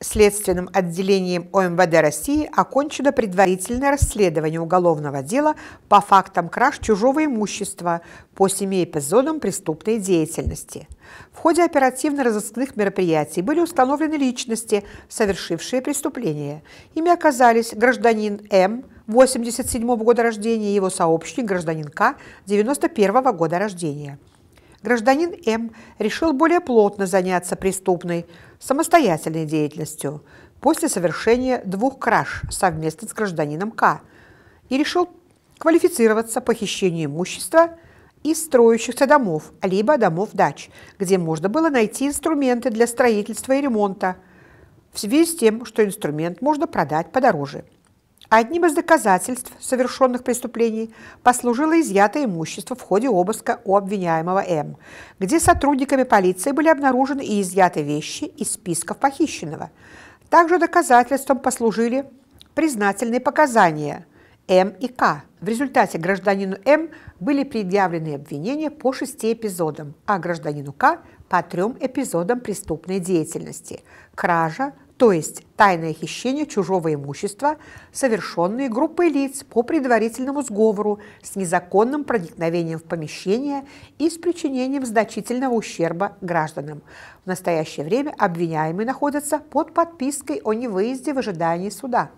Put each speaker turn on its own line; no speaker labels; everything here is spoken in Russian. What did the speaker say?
Следственным отделением ОМВД России окончено предварительное расследование уголовного дела по фактам краж чужого имущества по семи эпизодам преступной деятельности. В ходе оперативно-розыскных мероприятий были установлены личности, совершившие преступление. Ими оказались гражданин М. 87 года рождения и его сообщник гражданин К. 91 года рождения. Гражданин М решил более плотно заняться преступной самостоятельной деятельностью после совершения двух краж совместно с гражданином К и решил квалифицироваться похищению имущества из строящихся домов, либо домов-дач, где можно было найти инструменты для строительства и ремонта, в связи с тем, что инструмент можно продать подороже – Одним из доказательств совершенных преступлений послужило изъятое имущество в ходе обыска у обвиняемого М, где сотрудниками полиции были обнаружены и изъяты вещи из списков похищенного. Также доказательством послужили признательные показания М и К. В результате гражданину М были предъявлены обвинения по шести эпизодам, а гражданину К – по трем эпизодам преступной деятельности – кража, то есть тайное хищение чужого имущества, совершенные группой лиц по предварительному сговору с незаконным проникновением в помещение и с причинением значительного ущерба гражданам. В настоящее время обвиняемые находятся под подпиской о невыезде в ожидании суда.